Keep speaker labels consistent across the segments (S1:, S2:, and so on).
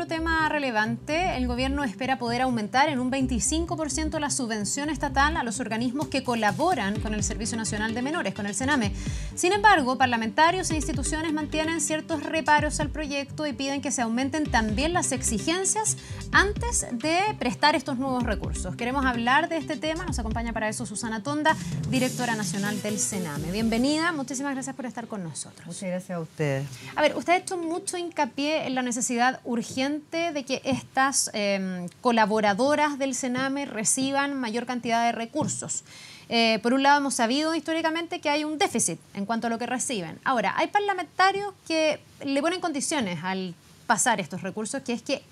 S1: otro tema relevante, el gobierno espera poder aumentar en un 25% la subvención estatal a los organismos que colaboran con el Servicio Nacional de Menores, con el CENAME. Sin embargo, parlamentarios e instituciones mantienen ciertos reparos al proyecto y piden que se aumenten también las exigencias antes de prestar estos nuevos recursos. Queremos hablar de este tema. Nos acompaña para eso Susana Tonda, directora nacional del Sename. Bienvenida, muchísimas gracias por estar con nosotros. Muchas gracias a ustedes. A ver, usted ha hecho mucho hincapié en la necesidad urgente de que estas em, colaboradoras del Sename reciban mayor cantidad de recursos. Eh, por un lado, hemos sabido históricamente que hay un déficit en cuanto a lo que reciben. Ahora, hay parlamentarios que le ponen condiciones al pasar estos recursos, que es que,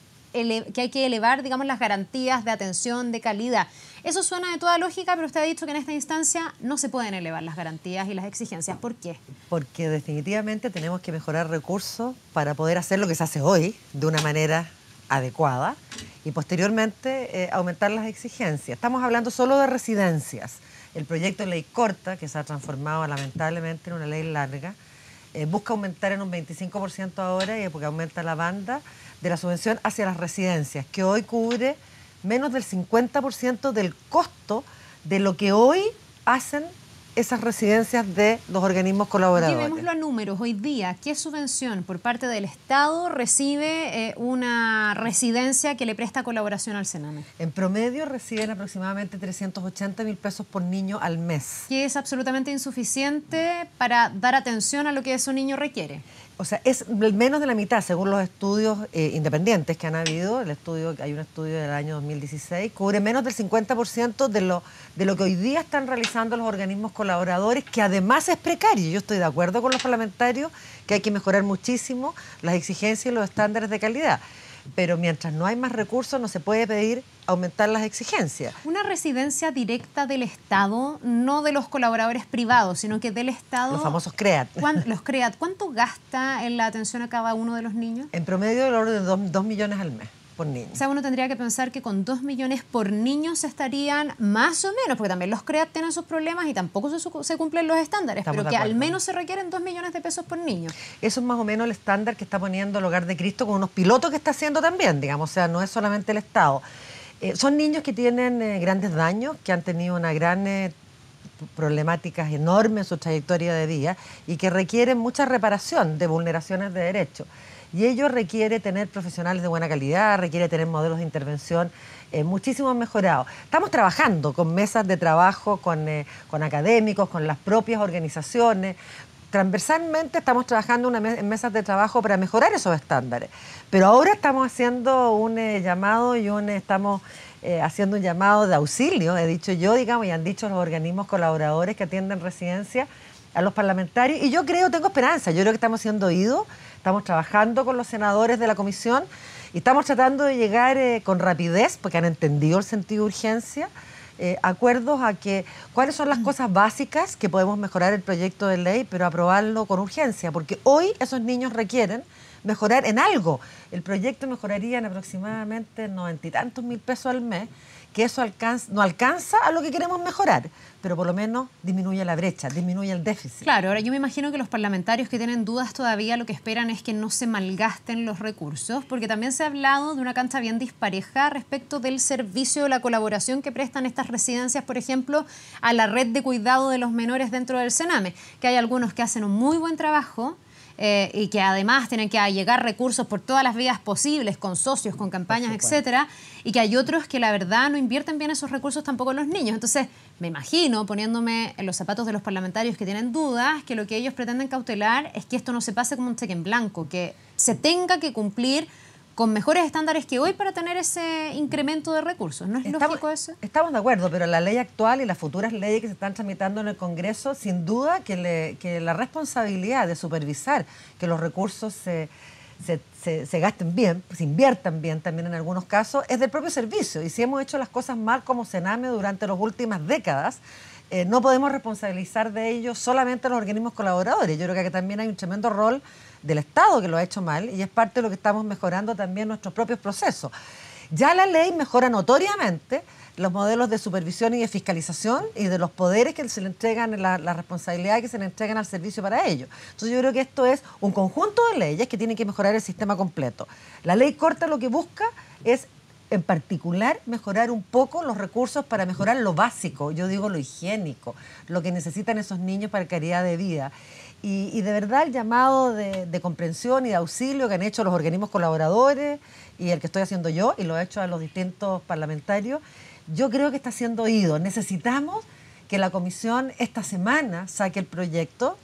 S1: hay que elevar, digamos, las garantías de atención, de calidad. Eso suena de toda lógica, pero usted ha dicho que en esta instancia no se pueden elevar las garantías y las exigencias. ¿Por qué?
S2: Porque definitivamente tenemos que mejorar recursos para poder hacer lo que se hace hoy de una manera adecuada y posteriormente eh, aumentar las exigencias. Estamos hablando solo de residencias. El proyecto de ley corta, que se ha transformado lamentablemente en una ley larga, eh, busca aumentar en un 25% ahora y eh, porque aumenta la banda de la subvención hacia las residencias, que hoy cubre menos del 50% del costo de lo que hoy hacen esas residencias de los organismos colaboradores. vemos
S1: los números. Hoy día, ¿qué subvención por parte del Estado recibe eh, una residencia que le presta colaboración al Sename?
S2: En promedio reciben aproximadamente 380 mil pesos por niño al mes.
S1: Que es absolutamente insuficiente para dar atención a lo que ese niño requiere.
S2: O sea, es menos de la mitad, según los estudios eh, independientes que han habido, el estudio, hay un estudio del año 2016, cubre menos del 50% de lo, de lo que hoy día están realizando los organismos colaboradores, que además es precario. Yo estoy de acuerdo con los parlamentarios que hay que mejorar muchísimo las exigencias y los estándares de calidad pero mientras no hay más recursos no se puede pedir aumentar las exigencias.
S1: Una residencia directa del Estado, no de los colaboradores privados, sino que del Estado... Los famosos
S2: CREAT. Los
S1: CREAT, ¿cuánto gasta en la atención a cada uno de los niños?
S2: En promedio del orden de 2 millones al mes por O sea,
S1: uno tendría que pensar que con 2 millones por niño se estarían más o menos, porque también los CREAT tienen sus problemas y tampoco se, cumplen los estándares, pero que al menos se requieren
S2: 2 millones de pesos por niño. Eso es más o menos el estándar que está poniendo el Hogar de Cristo con unos pilotos que está haciendo también, digamos, o sea, no es solamente el Estado. Eh, son niños que tienen eh, grandes daños, que han tenido una gran... Eh, problemáticas enormes en su trayectoria de vida y que requieren mucha reparación de vulneraciones de derechos. Y ello requiere tener profesionales de buena calidad, requiere tener modelos de intervención eh, muchísimo mejorados. Estamos trabajando con mesas de trabajo, eh, con, académicos, con las propias organizaciones, transversalmente estamos trabajando una en mesas de trabajo para mejorar esos estándares. Pero ahora estamos haciendo un eh, llamado y estamos haciendo un llamado de auxilio, he dicho yo, digamos, y han dicho los organismos colaboradores que atienden residencia a los parlamentarios. Y yo creo, tengo esperanza, yo creo que estamos siendo oídos, estamos trabajando con los senadores de la comisión y estamos tratando de llegar eh, con rapidez, porque han entendido el sentido de urgencia, eh, acuerdos a que cuáles son las mm. cosas básicas que podemos mejorar el proyecto de ley, pero aprobarlo con urgencia, porque hoy esos niños requieren mejorar en algo. El proyecto mejoraría en aproximadamente noventa y tantos mil pesos al mes, que eso alcanza, no alcanza a lo que queremos mejorar, pero por lo menos disminuye la brecha, disminuye el déficit. Claro, ahora yo me imagino
S1: que los parlamentarios que tienen dudas todavía lo que esperan es que no se malgasten los recursos, porque también se ha hablado de una cancha bien dispareja respecto del servicio o la colaboración que prestan estas residencias, por ejemplo, a la red de cuidado de los menores dentro del Sename, que hay algunos que hacen un muy buen trabajo eh, y que además tienen que llegar recursos por todas las vías posibles, con socios, con campañas, etcétera, y que hay otros que la verdad no invierten bien esos recursos tampoco en los niños. Entonces, me imagino, poniéndome en los zapatos de los parlamentarios que tienen dudas, que lo que ellos pretenden cautelar es que esto no se pase como un cheque en blanco, que se tenga que cumplir con
S2: mejores estándares que hoy para tener ese incremento de recursos. ¿No es estamos, lógico eso? Estamos de acuerdo, pero la ley actual y las futuras leyes que se están tramitando en el Congreso, sin duda que, la responsabilidad de supervisar que los recursos se, se, gasten bien, se inviertan bien también en algunos casos, es del propio servicio. Y si hemos hecho las cosas mal como Sename durante las últimas décadas, eh, no podemos responsabilizar de ello solamente a los organismos colaboradores. Yo creo que también hay un tremendo rol del Estado que lo ha hecho mal y es parte de lo que estamos mejorando también nuestros propios procesos. Ya la ley mejora notoriamente los modelos de supervisión y de fiscalización y de los poderes que se le entregan, la, responsabilidad que se le entregan al servicio para ello. Entonces yo creo que esto es un conjunto de leyes que tienen que mejorar el sistema completo. La ley corta lo que busca es en particular mejorar un poco los recursos para mejorar lo básico, yo digo lo higiénico, lo que necesitan esos niños para calidad de vida. Y, de verdad el llamado de, comprensión y de auxilio que han hecho los organismos colaboradores y el que estoy haciendo yo y lo he hecho a los distintos parlamentarios, yo creo que está siendo oído. Necesitamos que la comisión esta semana saque el proyecto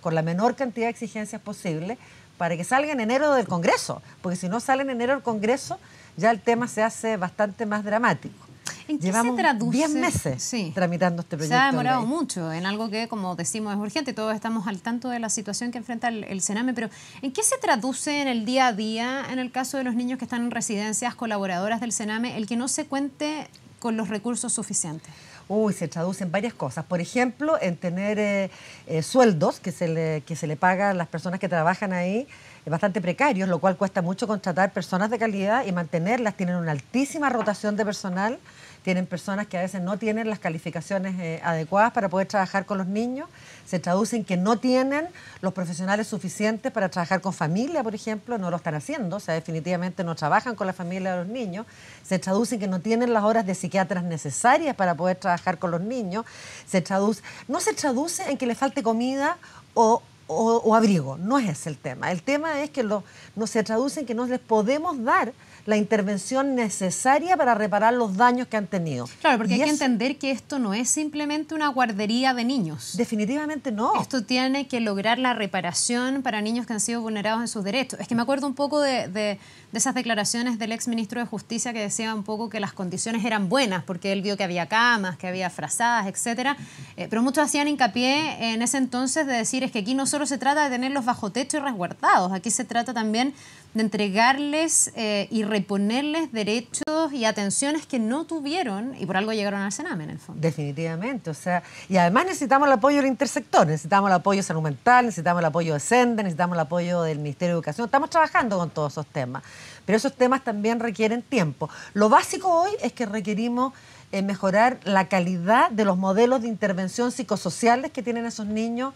S2: con la menor cantidad de exigencias posible para que salga en enero del Congreso, porque si no sale en enero del Congreso ya el tema se hace bastante más dramático. ¿En Llevamos se 10 meses tramitando este proyecto. Se ha demorado
S1: mucho en algo que, como decimos, es urgente. Todos estamos al tanto de la situación que enfrenta el, Sename, pero ¿en qué se traduce en el día a día, en el caso de los niños que están en residencias colaboradoras del Sename, el que no se cuente con los recursos suficientes?
S2: uy, se traduce en varias cosas. Por ejemplo, en tener eh, eh, sueldos que se, le, que a las personas que trabajan ahí, bastante precarios, lo cual cuesta mucho contratar personas de calidad y mantenerlas. Tienen una altísima rotación de personal tienen personas que a veces no tienen las calificaciones eh, adecuadas para poder trabajar con los niños, se traduce en que no tienen los profesionales suficientes para trabajar con familia, por ejemplo, no lo están haciendo, o sea, definitivamente no trabajan con la familia de los niños, se traduce en que no tienen las horas de psiquiatras necesarias para poder trabajar con los niños, se traduce, no se traduce en que les falte comida o o, abrigo. No es ese el tema. El tema es que no se traduce en que no les podemos dar la intervención necesaria para reparar los daños que han tenido. Claro, porque hay que entender
S1: que esto no es simplemente una guardería de niños. Definitivamente no. Esto tiene que lograr la reparación para niños que han sido vulnerados en sus derechos. Es que me mm. acuerdo un poco de, esas declaraciones del ex ministro de Justicia que decía un poco que las condiciones eran buenas porque él vio que había camas, que había frazadas, etc. Eh, pero muchos hacían hincapié en ese entonces de decir es que aquí nosotros se trata de tenerlos bajo techo y resguardados, aquí se trata también de entregarles eh, y reponerles derechos y atenciones que no tuvieron y por algo llegaron al Sename
S2: en el fondo. Definitivamente, o sea, y además necesitamos el apoyo del intersector, necesitamos el apoyo salud mental, necesitamos el apoyo de SENDE, necesitamos el apoyo del Ministerio de Educación, estamos trabajando con todos esos temas, pero esos temas también requieren tiempo. Lo básico hoy es que requerimos eh, mejorar la calidad de los modelos de intervención psicosociales que tienen esos niños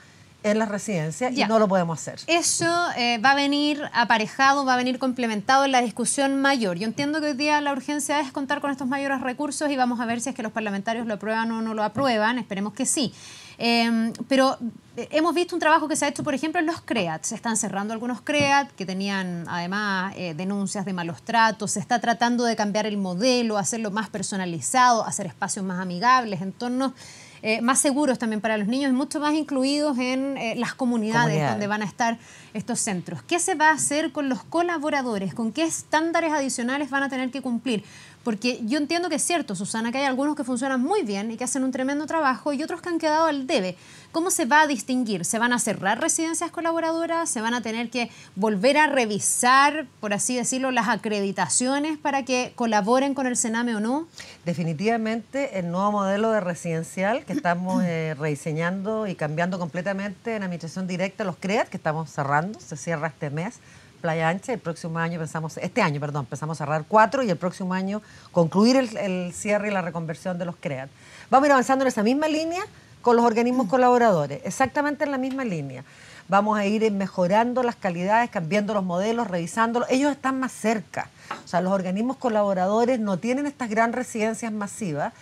S2: en las residencias y no lo podemos hacer.
S1: Eso eh, va a venir aparejado, va a venir complementado en la discusión mayor. Yo entiendo que hoy día la urgencia es contar con estos mayores recursos y vamos a ver si es que los parlamentarios lo aprueban o no lo aprueban, esperemos que sí. Em, pero eh, hemos visto un trabajo que se ha hecho, por ejemplo, en los CREAT. Se están cerrando algunos CREAT que tenían además eh, denuncias de malos tratos. Se está tratando de cambiar el modelo, hacerlo más personalizado, hacer espacios más amigables, entornos eh, más seguros también para los niños y mucho más incluidos en eh, las comunidades, donde van a estar estos centros. ¿Qué se va a hacer con los colaboradores? ¿Con qué estándares adicionales van a tener que cumplir? Porque yo entiendo que es cierto, Susana, que hay algunos que funcionan muy bien y que hacen un tremendo trabajo y otros que han quedado al debe. ¿Cómo se va a distinguir? ¿Se van a cerrar residencias colaboradoras? ¿Se van a tener que volver a revisar, por así decirlo, las
S2: acreditaciones para que colaboren con el Sename o no? Definitivamente el nuevo modelo de residencial que estamos eh, rediseñando y cambiando completamente en administración directa, los CREAT, que estamos cerrando, se cierra este mes. Playa Ancha, el próximo año pensamos, este año, perdón, pensamos cerrar cuatro y el próximo año concluir el, cierre y la reconversión de los CREAT. Vamos a ir avanzando en esa misma línea con los organismos mm. colaboradores, exactamente en la misma línea. Vamos a ir mejorando las calidades, cambiando los modelos, revisándolos. Ellos están más cerca. O sea, los organismos colaboradores no tienen estas gran residencias masivas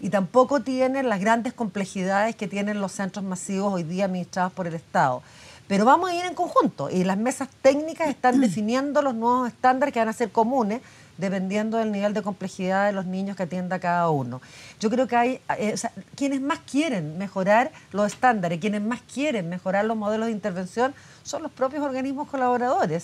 S2: y tampoco tienen las grandes complejidades que tienen los centros masivos hoy día administrados por el Estado. Pero vamos a ir en conjunto y las mesas técnicas están definiendo los nuevos estándares que van a ser comunes dependiendo del nivel de complejidad de los niños que atienda cada uno. Yo creo que hay eh, quienes más quieren mejorar los estándares, quienes más quieren mejorar los modelos de intervención son los propios organismos colaboradores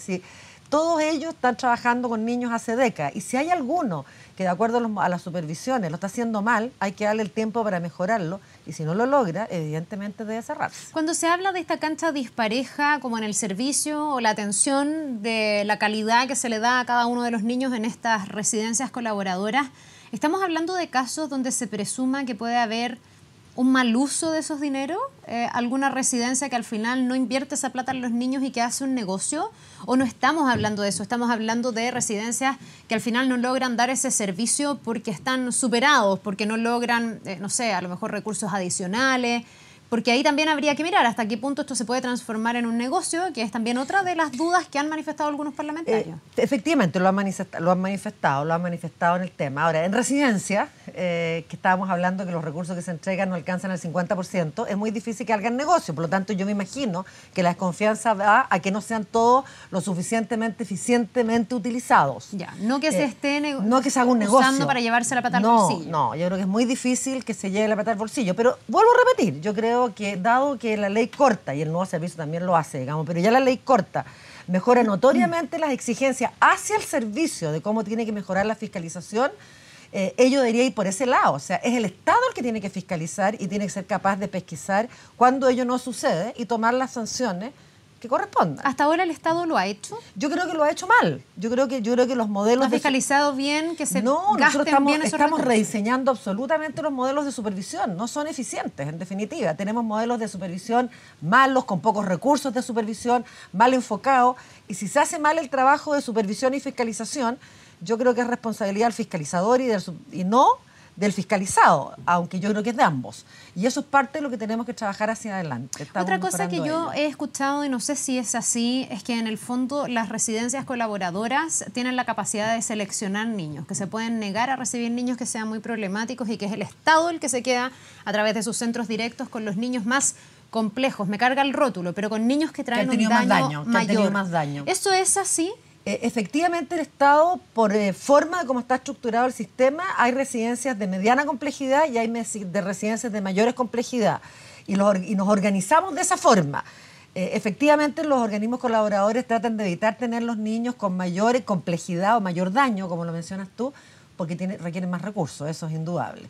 S2: todos ellos están trabajando con niños hace décadas. Y si hay alguno que de acuerdo a, las supervisiones lo está haciendo mal, hay que darle el tiempo para mejorarlo y si no lo logra, evidentemente debe cerrarse. Cuando se habla de esta cancha
S1: dispareja, como en el servicio o la atención de la calidad que se le da a cada uno de los niños en estas residencias colaboradoras, estamos hablando de casos donde se presuma que puede haber un mal uso de esos dineros, eh, alguna residencia que al final no invierte esa plata en los niños y que hace un negocio, o no estamos hablando de eso, estamos hablando de residencias que al final no logran dar ese servicio porque están superados, porque no logran, eh, no sé, a lo mejor recursos adicionales, porque ahí también habría que mirar hasta qué punto esto se puede transformar
S2: en un negocio, que es también otra de las dudas que han manifestado algunos parlamentarios. Eh, efectivamente, lo han, manifestado, lo han manifestado, en el tema. Ahora, en residencia, eh, que estábamos hablando que los recursos que se entregan no alcanzan el 50%, es muy difícil que hagan negocio. Por lo tanto, yo me imagino que la desconfianza va a que no sean todos lo suficientemente eficientemente utilizados. Ya, no que se eh, esté no que se haga un negocio. para
S1: llevarse la pata al no, bolsillo.
S2: No, yo creo que es muy difícil que se lleve la pata al bolsillo. Pero vuelvo a repetir, yo creo que, dado que la ley corta, y el nuevo servicio también lo hace, digamos, pero ya la ley corta mejora notoriamente las exigencias hacia el servicio de cómo tiene que mejorar la fiscalización, eh, ello debería ir por ese lado. O sea, es el Estado el que tiene que fiscalizar y tiene que ser capaz de pesquisar cuando ello no sucede y tomar las sanciones que ¿Hasta ahora el Estado lo ha hecho? Yo creo que lo ha hecho mal. Yo creo que, yo creo que los modelos... ¿No fiscalizado bien que se no, nosotros estamos, estamos rediseñando absolutamente los modelos de supervisión. No son eficientes, en definitiva. Tenemos modelos de supervisión malos, con pocos recursos de supervisión, mal enfocados. Y si se hace mal el trabajo de supervisión y fiscalización, yo creo que es responsabilidad del fiscalizador y, del, y no del fiscalizado, aunque yo creo que es de ambos. Y eso es parte de lo que tenemos que trabajar hacia adelante. Otra cosa que yo he escuchado,
S1: y no sé si es así, es que en el fondo las residencias colaboradoras tienen la capacidad de seleccionar niños, que se pueden negar a recibir niños que sean muy problemáticos y que es el Estado el que se queda a través de sus centros directos con los niños más complejos, me carga el rótulo, pero con niños
S2: que traen un daño, mayor. más daño. ¿Eso es así? Eh, efectivamente el Estado, por eh, forma de cómo está estructurado el sistema, hay residencias de mediana complejidad y hay de residencias de mayores complejidad. Y, nos organizamos de esa forma. Eh, efectivamente, los organismos colaboradores tratan de evitar tener los niños con mayor complejidad o mayor daño, como lo mencionas tú, porque requieren más recursos, eso es indudable.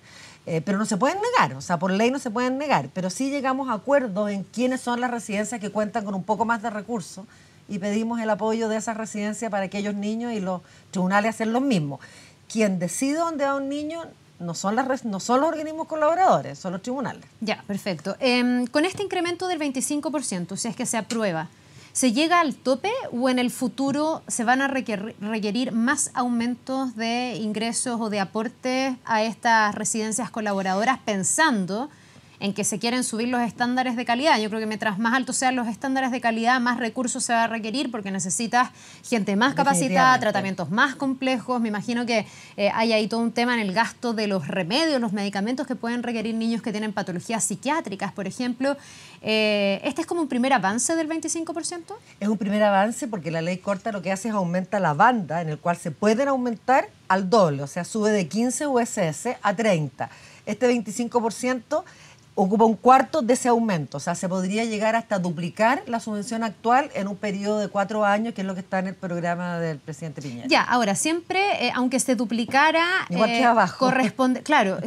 S2: pero no se pueden negar, o sea, por ley no se pueden negar, pero sí llegamos a acuerdos en quiénes son las residencias que cuentan con un poco más de recursos y pedimos el apoyo de esa residencia para aquellos niños y los tribunales hacen lo mismo. Quien decide dónde va un niño no son, las, no son los organismos colaboradores, son los tribunales. Ya, perfecto. Em, con este incremento del 25%, si es que se
S1: aprueba, ¿se llega al tope o en el futuro se van a requerir, requerir más aumentos de ingresos o de aportes a estas residencias colaboradoras pensando en que se quieren subir los estándares de calidad. Yo creo que mientras más altos sean los estándares de calidad, más recursos se va a requerir porque necesitas gente más capacitada, tratamientos más complejos. Me imagino que eh, hay ahí todo un tema en el gasto de los remedios, los medicamentos que pueden requerir niños que tienen patologías psiquiátricas, por ejemplo. Eh, ¿Este es como un primer avance del
S2: 25%? Es un primer avance porque la ley corta lo que hace es aumenta la banda en el cual se pueden aumentar al doble, o sea, sube de 15 USS a 30. Este 25% ocupa un cuarto de ese aumento. O sea, se podría llegar hasta duplicar la subvención actual en un periodo de cuatro años, que es lo que está en el programa del presidente Piñera. Ya,
S1: ahora, siempre, eh, aunque se duplicara, eh,
S2: corresponde, claro,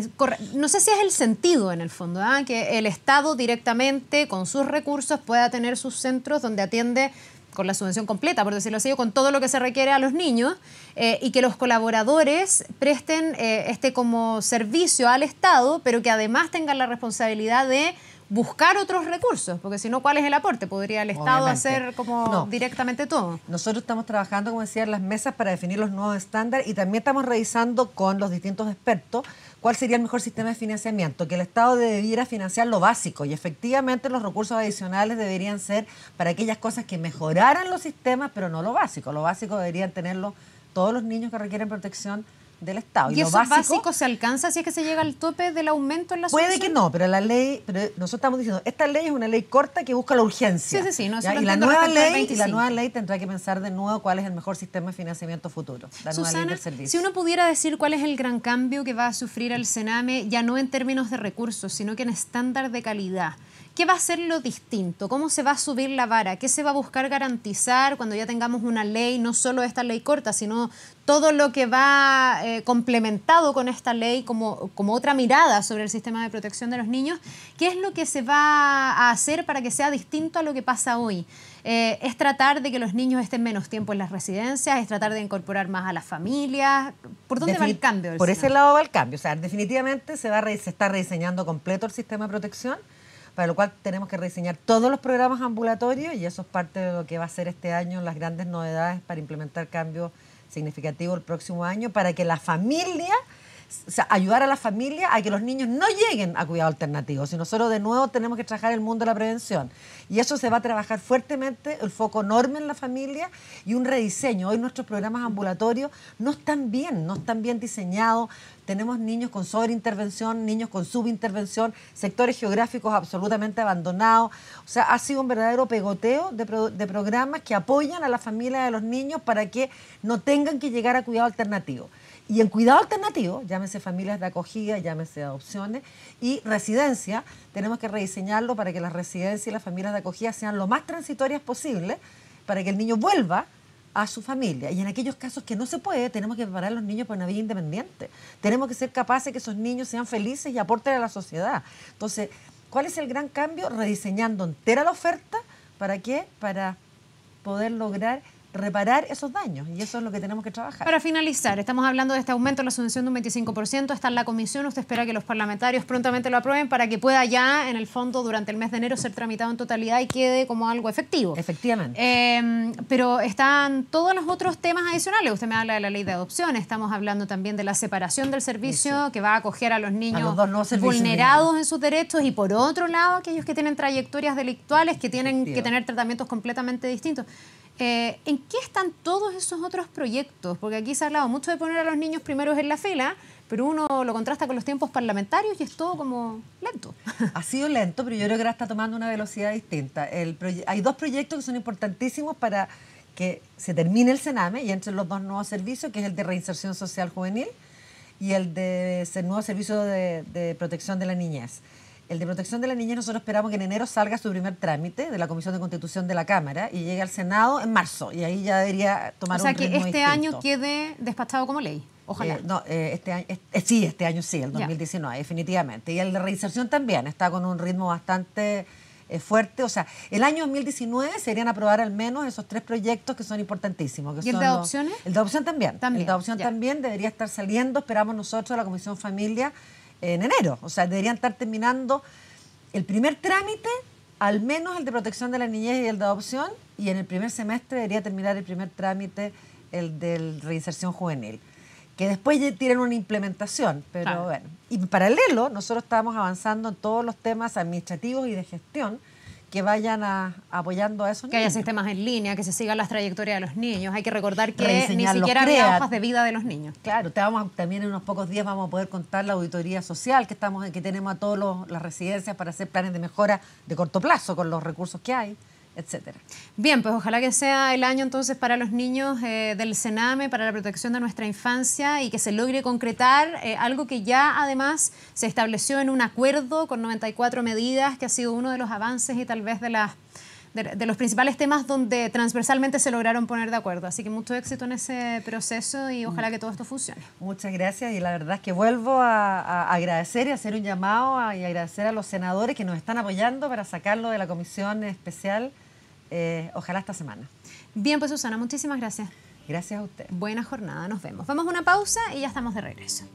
S1: no sé si es el sentido en el fondo, ¿ah? que el Estado directamente, con sus recursos, pueda tener sus centros donde atiende con la subvención completa, por decirlo así, con todo lo que se requiere a los niños, eh, y que los colaboradores presten eh, este como servicio al Estado, pero que además tengan la responsabilidad de buscar otros recursos, porque si no, ¿cuál es el aporte? ¿Podría el Estado hacer
S2: como directamente todo? Nosotros estamos trabajando, como decía, en las mesas para definir los nuevos estándares y también estamos revisando con los distintos expertos cuál sería el mejor sistema de financiamiento, que el Estado debiera financiar lo básico y efectivamente los recursos adicionales deberían ser para aquellas cosas que mejoraran los sistemas, pero no lo básico. Lo básico deberían tenerlo todos los niños que requieren protección del Estado. ¿Y, y básico,
S1: se alcanza si es que se
S2: llega al tope del aumento en la Puede que no, pero la ley, pero nosotros estamos diciendo, esta ley es una ley corta que busca la urgencia. Sí, sí, sí. No, y, la nueva ley, y la nueva ley tendrá que pensar de nuevo cuál es el mejor sistema de financiamiento futuro. La Susana, nueva ley del servicio. si
S1: uno pudiera decir cuál es el gran cambio que va a sufrir el Sename, ya no en términos de recursos, sino que en estándar de calidad. ¿Qué va a ser lo distinto? ¿Cómo se va a subir la vara? ¿Qué se va a buscar garantizar cuando ya tengamos una ley, no solo esta ley corta, sino todo lo que va eh, complementado con esta ley como, como otra mirada sobre el sistema de protección de los niños? ¿Qué es lo que se va a hacer para que sea distinto a lo que pasa hoy? Eh, es tratar de que los niños estén menos tiempo en las residencias, es tratar de incorporar más a las familias. ¿Por dónde va el cambio? por ese
S2: lado va el cambio. O sea, definitivamente se, va se está rediseñando completo el sistema de protección para lo cual tenemos que rediseñar todos los programas ambulatorios y eso es parte de lo que va a ser este año las grandes novedades para implementar cambios significativos el próximo año para que la familia ayudar a la familia a que los niños no lleguen a cuidado alternativo. Si nosotros de nuevo tenemos que trabajar el mundo de la prevención. Y eso se va a trabajar fuertemente, el foco enorme en la familia y un rediseño. Hoy nuestros programas ambulatorios no están bien, no están bien diseñados. Tenemos niños con sobreintervención, niños con subintervención, sectores geográficos absolutamente abandonados. O sea, ha sido un verdadero pegoteo de, de programas que apoyan a la familia de los niños para que no tengan que llegar a cuidado alternativo. Y en cuidado alternativo, llámese familias de acogida, llámese adopciones y residencia, tenemos que rediseñarlo para que las residencias y las familias de acogida sean lo más transitorias posible para que el niño vuelva a su familia. Y en aquellos casos que no se puede, tenemos que preparar a los niños para una vida independiente. Tenemos que ser capaces que esos niños sean felices y aporten a la sociedad. Entonces, ¿cuál es el gran cambio? Rediseñando entera la oferta. ¿Para qué? Para poder lograr reparar esos daños y eso es lo que tenemos que trabajar. Para
S1: finalizar, estamos hablando de este aumento en la subvención de un 25%, está en la comisión, usted espera que los parlamentarios prontamente lo aprueben para que pueda ya en el fondo durante el mes de enero ser tramitado en totalidad y quede como algo efectivo.
S2: Efectivamente.
S1: Em, pero están todos los otros temas adicionales, usted me habla de la ley de adopción, estamos hablando también de la separación del servicio que va a acoger a los niños vulnerados en sus derechos y por otro lado aquellos que tienen trayectorias delictuales que tienen que tener tratamientos completamente distintos. Eh, ¿En qué están todos esos otros proyectos? Porque aquí se ha hablado mucho de poner a los niños primeros en la fila, pero uno lo contrasta con los tiempos parlamentarios y es todo como lento.
S2: Ha sido lento, pero yo creo que ahora está tomando una velocidad distinta. hay dos proyectos que son importantísimos para que se termine el Sename y entre los dos nuevos servicios, que es el de reinserción social juvenil y el de ese nuevo servicio de protección de la niñez. El de protección de la niñez nosotros esperamos que en enero salga su primer trámite de la Comisión de Constitución de la Cámara y llegue al Senado en marzo y ahí ya debería tomar un O sea, que este año
S1: quede despachado
S2: como ley. Ojalá. Eh, no, eh, este año, eh, sí, este año sí, el 2019, definitivamente. Y el de reinserción también está con un ritmo bastante fuerte. O sea, el año 2019 serían aprobar al menos esos tres proyectos que son importantísimos. ¿Y el de adopción? el de adopción también. el de adopción también debería estar saliendo, esperamos nosotros, la Comisión Familia en enero. O sea, deberían estar terminando el primer trámite, al menos el de protección de la niñez y el de adopción, y en el primer semestre debería terminar el primer trámite, el de reinserción juvenil que después tienen una implementación, pero bueno. Y en paralelo, nosotros estamos avanzando en todos los temas administrativos y de gestión, que vayan apoyando a eso que Que haya sistemas en línea, que se sigan las trayectorias de los niños. Hay que recordar que ni siquiera hay hojas de vida de los niños. Claro, también en unos pocos días vamos a poder contar la auditoría social que estamos que tenemos a todas las residencias para hacer planes de mejora de corto plazo con los recursos que hay etcétera.
S1: Bien, pues ojalá que sea el año entonces para los niños eh, del Sename, para la protección de nuestra infancia y que se logre concretar eh, algo que ya además se estableció en un acuerdo con 94 medidas, que ha sido uno de los avances y tal vez de las de, los principales temas donde transversalmente se lograron poner de acuerdo. Así que mucho éxito en ese proceso y ojalá
S2: que todo esto funcione. Muchas gracias y la verdad es que vuelvo a, agradecer y hacer un llamado y agradecer a los senadores que nos están apoyando para sacarlo de la comisión especial eh, ojalá esta semana. Bien, pues Susana, muchísimas gracias. Gracias a usted. Buena jornada, nos vemos.
S1: Vamos a una pausa y ya estamos de regreso.